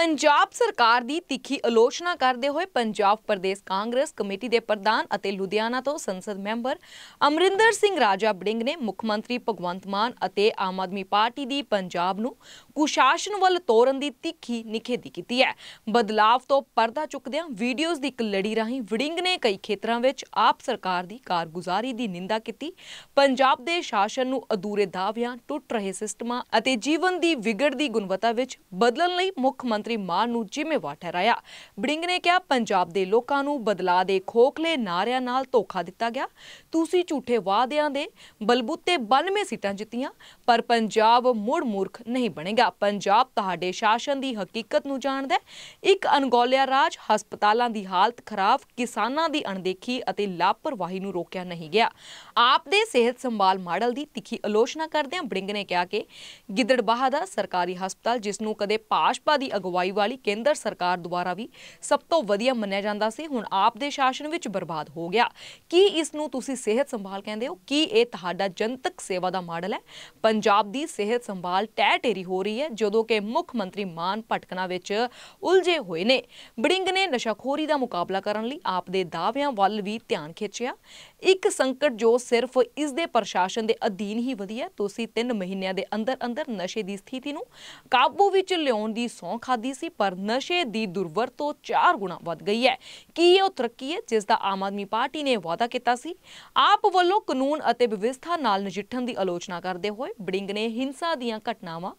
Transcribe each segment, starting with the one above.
ਪੰਜਾਬ ਸਰਕਾਰ ਦੀ ਤਿੱਖੀ ਆਲੋਚਨਾ ਕਰਦੇ ਹੋਏ ਪੰਜਾਬ ਪ੍ਰਦੇਸ਼ ਕਾਂਗਰਸ ਕਮੇਟੀ ਦੇ ਪ੍ਰਧਾਨ ਅਤੇ ਲੁਧਿਆਣਾ ਤੋਂ ਸੰਸਦ ਮੈਂਬਰ ਅਮਰਿੰਦਰ ਸਿੰਘ ਰਾਜਾ ਬੜਿੰਗ ਨੇ ਮੁੱਖ ਮੰਤਰੀ ਭਗਵੰਤ ਮਾਨ ਅਤੇ ਆਮ ਆਦਮੀ ਪਾਰਟੀ ਦੀ ਪੰਜਾਬ ਨੂੰ ਕੁਸ਼ਾਸਨ ਵੱਲ ਤੋਰਨ ਦੀ ਤਿੱਖੀ ਨਿਖੇਧੀ ਕੀਤੀ ਹੈ ਬਦਲਾਅ ਤੋਂ ਪਰਦਾ ਚੁੱਕਦਿਆਂ ਵੀਡੀਓਜ਼ ਦੀ ਇੱਕ ਲੜੀ ਰਾਹੀਂ ਵੜਿੰਗ ਨੇ ਕਈ ਖੇਤਰਾਂ ਵਿੱਚ ਆਪ ਸਰਕਾਰ ਦੀ ਕਾਰਗੁਜ਼ਾਰੀ ਦੀ ਨਿੰਦਾ ਕੀਤੀ ਪੰਜਾਬ ਦੇ ਸ਼ਾਸਨ ਨੂੰ ਅਧੂਰੇ ਦਾਅਵਿਆਂ ਟੁੱਟ ਰਹੇ ਸਿਸਟਮਾਂ ਅਤੇ ਜੀਵਨ ਦੀ ਵਿਗੜਦੀ ਗੁਣਵੱਤਾ ਵਿੱਚ ਬਦਲਣ ਲਈ ਮੁੱਖ ਮੰਤਰੀ ਮੰਤਰੀ ਮਾਨ ਨੂੰ ਜ਼ਿੰਮੇਵਾਰ ਠਹਿਰਾਇਆ ਬੜਿੰਗ ਨੇ ਕਿਹਾ ਪੰਜਾਬ ਦੇ ਲੋਕਾਂ ਨੂੰ ਬਦਲਾ ਦੇ ਖੋਖਲੇ ਨਾਰਿਆਂ ਨਾਲ ਧੋਖਾ ਦਿੱਤਾ ਗਿਆ ਤੁਸੀਂ ਝੂਠੇ ਵਾਅਦਿਆਂ ਦੇ ਬਲਬੂਤੇ 92 ਸੀਟਾਂ ਜਿੱਤੀਆਂ ਪਰ ਪੰਜਾਬ ਮੁੜ ਮੂਰਖ ਨਹੀਂ ਬਣੇਗਾ ਪੰਜਾਬ ਤੁਹਾਡੇ ਸ਼ਾਸਨ ਦੀ ਹਕੀਕਤ ਨੂੰ ਜਾਣਦਾ ਹੈ ਇੱਕ ਅਨਗੋਲਿਆ ਰਾਜ ਹਸਪਤਾਲਾਂ ਦੀ ਹਾਲਤ ਖਰਾਬ ਕਿਸਾਨਾਂ ਦੀ ਅਣਦੇਖੀ ਅਤੇ ਲਾਪਰਵਾਹੀ ਨੂੰ ਰੋਕਿਆ ਨਹੀਂ ਗਿਆ ਆਪ ਦੇ ਸਿਹਤ ਸੰਭਾਲ ਮਾਡਲ ਦੀ ਤਿੱਖੀ ਆਲੋਚਨਾ ਕਰਦੇ ਹਾਂ ਬੜਿੰਗ ਨੇ ਕਿਹਾ ਕਿ ਗਿੱਦੜਬਾਹਾ ਦਾ ਸਰਕਾਰੀ ਹਸਪਤਾਲ ਜਿਸ ਨੂੰ ਕਦੇ ਪਾਸ਼ਪਾ ਦੀ ਅਗਵਾਈ ਅਗਵਾਈ ਵਾਲੀ ਕੇਂਦਰ ਸਰਕਾਰ ਦੁਆਰਾ ਵੀ ਸਭ ਤੋਂ ਵਧੀਆ ਮੰਨਿਆ ਜਾਂਦਾ ਸੀ ਹੁਣ ਆਪ ਦੇ ਸ਼ਾਸਨ ਵਿੱਚ ਬਰਬਾਦ ਹੋ ਗਿਆ ਕੀ ਇਸ ਨੂੰ ਤੁਸੀਂ ਸਿਹਤ ਸੰਭਾਲ ਕਹਿੰਦੇ ਹੋ ਕੀ ਇਹ ਤੁਹਾਡਾ ਜਨਤਕ ਸੇਵਾ ਦਾ ਮਾਡਲ ਹੈ ਪੰਜਾਬ ਦੀ ਸਿਹਤ ਸੰਭਾਲ ਟੈ ਟੇਰੀ ਹੋ ਰਹੀ ਹੈ ਜਦੋਂ ਕਿ ਮੁੱਖ ਮੰਤਰੀ ਮਾਨ ਭਟਕਣਾ ਵਿੱਚ ਉਲਝੇ ਹੋਏ ਨੇ ਬੜਿੰਗ ਨੇ ਨਸ਼ਾਖੋਰੀ ਦਾ ਮੁਕਾਬਲਾ ਕਰਨ ਲਈ ਆਪ ਦੇ ਦਾਅਵਿਆਂ ਵੱਲ ਵੀ ਧਿਆਨ ਖਿੱਚਿਆ ਇੱਕ ਸੰਕਟ ਜੋ ਸਿਰਫ ਇਸ ਦੇ ਪ੍ਰਸ਼ਾਸਨ ਦੇ ਅਧੀਨ ਹੀ ਵਧੀਆ ਤੁਸੀਂ 3 ਮਹੀਨਿਆਂ ਦੇ ਅੰਦਰ ਅੰਦਰ ਨਸ਼ੇ ਦੀ ਸਥਿਤੀ ਨੂੰ ਕਾਬੂ ਵਿੱਚ ਲਿਆਉਣ ਦੀ ਸੌਂਖਾ ਆਬਾਦੀ ਸੀ ਪਰ ਨਸ਼ੇ ਦੀ ਦੁਰਵਰਤੋਂ 4 ਗੁਣਾ ਵੱਧ ਗਈ ਹੈ ਕੀ ਇਹ ਉਹ ਤਰੱਕੀ ਹੈ ਜਿਸ ਦਾ ਆਮ ਆਦਮੀ ਪਾਰਟੀ ਨੇ ਵਾਅਦਾ ਕੀਤਾ ਸੀ ਆਪ ਵੱਲੋਂ ਕਾਨੂੰਨ ਅਤੇ ਵਿਵਸਥਾ ਨਾਲ ਨਜਿੱਠਣ ਦੀ ਆਲੋਚਨਾ ਕਰਦੇ ਹੋਏ ਬੜਿੰਗ ਨੇ ਹਿੰਸਾ ਦੀਆਂ ਘਟਨਾਵਾਂ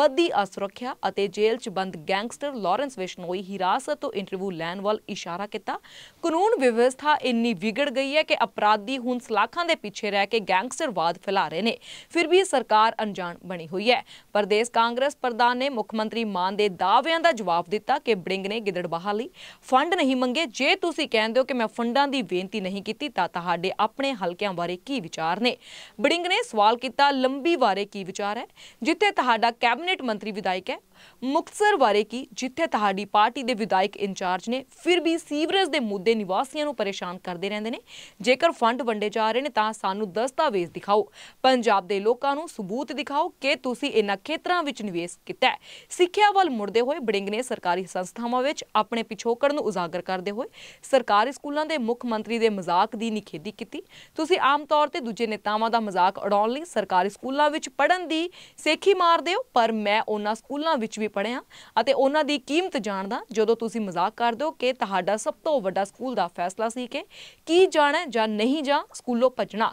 ਬੱਦੀ ਅਸੁਰੱਖਿਆ ਅਤੇ ਜੇਲ੍ਹ 'ਚ ਬੰਦ ਗੈਂਗਸਟਰ ਲਾਰੈਂਸ ਵਿਸ਼ਨੋਈ ਹਿਰਾਸਤ ਤੋਂ ਇੰਟਰਵਿਊ ਲੈਣ ਵੱਲ ਇਸ਼ਾਰਾ ਕੀਤਾ ਕਾਨੂੰਨ ਵਿਵਸਥਾ ਇੰਨੀ ਵਿਗੜ ਗਈ ਹੈ ਕਿ ਅਪਰਾਧੀ ਹੁਣ ਸਲਾਖਾਂ ਦੇ ਪਿੱਛੇ ਰਹਿ ਕੇ ਗੈਂਗਸਟਰਵਾਦ ਫੈਲਾ ਰਹੇ ਨੇ ਫਿਰ ਵੀ ਸਰਕਾਰ ਅਣਜਾਣ ਬਣੀ ਹੋਈ ਹੈ ਪ੍ਰਦੇਸ਼ ਕਾਂਗਰਸ ਪ੍ਰਧਾਨ ਨੇ ਮੁੱਖ ਮੰਤਰੀ ਮਾਨ ਦੇ ਦਾਅ ਦਾਅਵਿਆਂ ਦਾ ਜਵਾਬ ਦਿੱਤਾ ਕਿ ਬੜਿੰਗ ਨੇ ਬਹਾ ਲਈ ਫੰਡ ਨਹੀਂ ਮੰਗੇ ਜੇ ਤੁਸੀਂ ਕਹਿੰਦੇ ਹੋ ਕਿ ਮੈਂ ਫੰਡਾਂ ਦੀ ਬੇਨਤੀ ਨਹੀਂ ਕੀਤੀ ਤਾਂ ਤੁਹਾਡੇ ਆਪਣੇ ਹਲਕਿਆਂ ਬਾਰੇ ਕੀ ਵਿਚਾਰ ਨੇ ਬੜਿੰਗ ਨੇ ਸਵਾਲ ਕੀਤਾ ਲੰਬੀ ਬਾਰੇ ਕੀ ਵਿਚਾਰ ਹੈ ਜਿੱਥੇ ਤੁਹਾਡਾ ਕੈਬਨਿਟ ਮੰਤਰੀ ਵਿਧਾਇਕ ਹੈ ਮੁਕਤਸਰ ਬਾਰੇ ਕੀ ਜਿੱਥੇ ਤੁਹਾਡੀ ਪਾਰਟੀ ਦੇ ਵਿਧਾਇਕ ਇੰਚਾਰਜ ਨੇ ਫਿਰ ਵੀ ਸੀਵਰੇਜ ਦੇ ਮੁੱਦੇ ਨਿਵਾਸੀਆਂ ਨੂੰ ਪਰੇਸ਼ਾਨ ਕਰਦੇ ਰਹਿੰਦੇ ਨੇ ਜੇਕਰ ਫੰਡ ਵੰਡੇ ਜਾ ਰਹੇ ਨੇ ਤਾਂ ਸਾਨੂੰ ਦਸਤਾਵੇਜ਼ ਦਿਖਾਓ ਪੰਜਾਬ ਦੇ ਲੋਕਾਂ ਨੂੰ ਸਬੂਤ ਦਿਖਾਓ ਕਿ ਤੁਸੀਂ ਇਹਨਾਂ ਖੇਤਰਾਂ ਵਿੱਚ ਨਿਵੇਸ਼ ਕੀਤਾ ਸਿੱਖਿਆ ਵੱਲ ਮੁੜਦੇ ਹੋਏ ਬੜਿੰਗ ਨੇ ਸਰਕਾਰੀ ਸੰਸਥਾਵਾਂ ਵਿੱਚ ਆਪਣੇ ਪਿਛੋਕੜ ਨੂੰ ਉਜਾਗਰ ਕਰਦੇ ਹੋਏ ਸਰਕਾਰੀ ਸਕੂਲਾਂ ਦੇ ਮੁੱਖ ਮੰਤਰੀ ਦੇ ਮਜ਼ਾਕ ਦੀ ਨਿਖੇਧੀ ਕੀਤੀ ਤੁਸੀਂ ਆਮ ਤੌਰ ਤੇ ਦੂਜੇ ਨੇਤਾਵਾਂ ਦਾ ਮਜ਼ਾਕ ਉਡਾਉਣ ਲਈ ਸਰਕਾਰੀ ਸਕੂਲਾਂ ਵਿੱਚ ਪੜਨ ਦੀ ਸੇਖੀ ਮਾਰਦੇ ਹੋ ਪਰ ਮੈਂ ਉਹਨਾਂ ਸਕੂਲਾਂ ਵਿੱਚ ਵੀ ਪੜਿਆ ਅਤੇ ਉਹਨਾਂ ਦੀ ਕੀਮਤ ਜਾਣਦਾ ਜਦੋਂ ਤੁਸੀਂ ਮਜ਼ਾਕ ਕਰਦੇ ਹੋ ਕਿ ਤੁਹਾਡਾ ਸਭ ਤੋਂ ਵੱਡਾ ਸਕੂਲ ਦਾ ਫੈਸਲਾ ਸੀ ਕਿ ਕੀ ਜਾਣਾ ਜਾਂ ਨਹੀਂ ਜਾਂ ਸਕੂਲੋਂ ਭੱਜਣਾ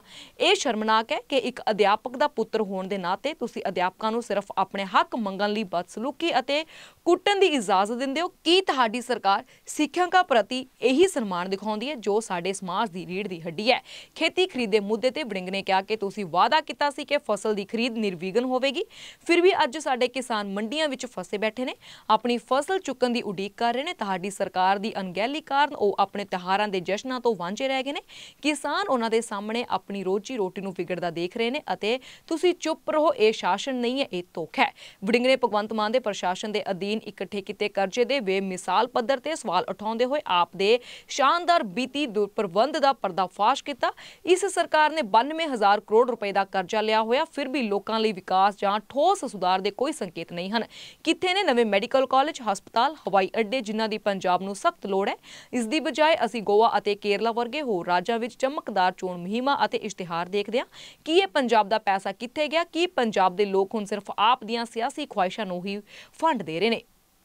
ਇਹ ਸ਼ਰਮਨਾਕ ਹੈ ਕਿ ਇੱਕ ਅਧਿਆਪਕ ਦਾ ਪੁੱਤਰ ਹੋਣ ਦੇ ਨਾਤੇ ਤੁਸੀਂ ਅਧਿਆਪਕਾਂ ਨੂੰ ਸਿਰਫ ਆਪਣੇ ਹੱਕ ਮੰਗਣ ਲਈ ਬਦਸਲੂਕੀ ਅਤੇ ਕੁੱਟਣ ਦੀ ਇਜਾਜ਼ਤ ਦਿੰਦੇ ਹੋ ਕੀ ਤੁਹਾਡੀ ਸਰਕਾਰ ਸਿੱਖਿਆਕਾਂ ਪ੍ਰਤੀ ਇਹੀ ਸਨਮਾਨ ਦਿਖਾਉਂਦੀ ਹੈ ਜੋ ਸਾਡੇ ਸਮਾਜ ਦੀ ਰੀੜ ਦੀ ਹੱਡੀ ਹੈ ਖੇਤੀ ਖਰੀਦ ਦੇ ਮੁੱਦੇ ਤੇ ਬ੍ਰਿੰਗ ਨੇ ਕਿਹਾ ਕਿ ਤੁਸੀਂ ਵਾਅਦਾ ਕੀਤਾ ਸੀ ਕਿ ਫਸਲ ਦੀ ਖਰੀਦ ਨਿਰਵਿਘਨ ਹੋਵੇਗੀ ਫਿਰ ਵੀ ਅੱਜ ਸਾਡੇ ਕਿਸਾਨ ਮੰਡੀਆਂ ਵਿੱਚ ਵਿੱਚ ਫਸੇ ਬੈਠੇ ਨੇ ਆਪਣੀ ਫਸਲ ਚੁੱਕਣ ਦੀ ਉਡੀਕ ਕਰ ਰਹੇ ਨੇ ਤੁਹਾਡੀ ਸਰਕਾਰ ਦੀ ਅਣਗਹਿਲੀ ਕਾਰਨ ਉਹ ਆਪਣੇ ਤਿਹਾਰਾਂ ਦੇ ਜਸ਼ਨਾਂ ਤੋਂ ਵਾਂਝੇ ਰਹਿ ਗਏ ਨੇ ਕਿਸਾਨ ਉਹਨਾਂ ਦੇ ਸਾਹਮਣੇ ਆਪਣੀ ਰੋਜੀ ਰੋਟੀ ਨੂੰ ਵਿਗੜਦਾ ਦੇਖ ਰਹੇ ਨੇ ਅਤੇ ਤੁਸੀਂ ਚੁੱਪ ਰਹੋ ਇਹ ਸ਼ਾਸਨ ਨਹੀਂ ਹੈ ਇਹ ਧੋਖਾ ਹੈ ਵਡਿੰਗਰੇ ਭਗਵੰਤ ਮਾਨ ਦੇ ਪ੍ਰਸ਼ਾਸਨ ਦੇ ਅਧੀਨ ਇਕੱਠੇ ਕੀਤੇ ਕਰਜ਼ੇ ਦੇ ਬੇਮਿਸਾਲ ਪੱਧਰ ਤੇ ਸਵਾਲ ਉਠਾਉਂਦੇ ਹੋਏ ਆਪ ਦੇ ਸ਼ਾਨਦਾਰ ਬੀਤੀ ਦੁਰਪ੍ਰਬੰਧ ਦਾ ਪਰਦਾਫਾਸ਼ ਕੀਤਾ ਇਸ ਸਰਕਾਰ ਨੇ 92000 ਕਰੋੜ ਰੁਪਏ ਦਾ ਕਰਜ਼ਾ ਲਿਆ ਹੋਇਆ ਫਿਰ ਵੀ ਲੋਕਾਂ ਲਈ ਵਿਕਾਸ ਜਾਂ ਠੋਸ ਸੁਧਾਰ ਦੇ ਕੋਈ ਸੰਕੇਤ ਨਹੀਂ ਹਨ ਕਿੱਥੇ ਨੇ ਨਵੇਂ ਮੈਡੀਕਲ ਕਾਲਜ ਹਸਪਤਾਲ ਹਵਾਈ ਅੱਡੇ ਜਿਨ੍ਹਾਂ ਦੀ ਪੰਜਾਬ ਨੂੰ ਸਖਤ ਲੋੜ ਹੈ ਇਸ ਦੀ ਬਜਾਏ ਅਸੀਂ ਗੋਆ ਅਤੇ ਕੇਰਲਾ ਵਰਗੇ ਹੋਰ ਰਾਜਾਂ ਵਿੱਚ ਚਮਕਦਾਰ ਚੋਣ ਮੁਹਿੰਮਾਂ ਅਤੇ ਇਸ਼ਤਿਹਾਰ ਦੇਖਦੇ ਹਾਂ ਕਿ ਇਹ ਪੰਜਾਬ ਦਾ ਪੈਸਾ ਕਿੱਥੇ ਗਿਆ ਕੀ ਪੰਜਾਬ ਦੇ ਲੋਕ ਹੁਣ ਸਿਰਫ ਆਪ ਦੀਆਂ ਸਿਆਸੀ ਖੁਆਇਸ਼ਾਂ ਨੂੰ ਹੀ ਫੰਡ ਦੇ ਰਹੇ ਨੇ